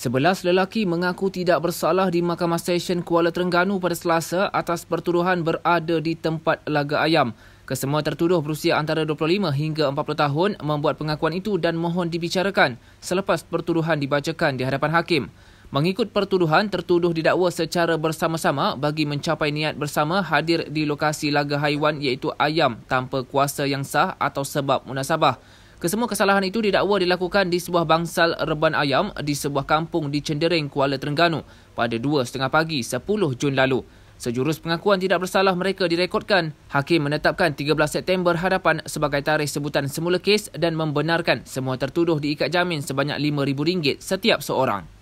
Sebelas lelaki mengaku tidak bersalah di Mahkamah Stesen Kuala Terengganu pada Selasa atas pertuduhan berada di tempat laga ayam. Kesemua tertuduh berusia antara 25 hingga 40 tahun membuat pengakuan itu dan mohon dibicarakan selepas pertuduhan dibacakan di hadapan hakim. Mengikut pertuduhan, tertuduh didakwa secara bersama-sama bagi mencapai niat bersama hadir di lokasi laga haiwan iaitu ayam tanpa kuasa yang sah atau sebab munasabah. Kesemua kesalahan itu didakwa dilakukan di sebuah bangsal reban ayam di sebuah kampung di Cendering, Kuala Terengganu pada 2.30 pagi 10 Jun lalu. Sejurus pengakuan tidak bersalah mereka direkodkan, hakim menetapkan 13 September hadapan sebagai tarikh sebutan semula kes dan membenarkan semua tertuduh diikat jamin sebanyak RM5,000 setiap seorang.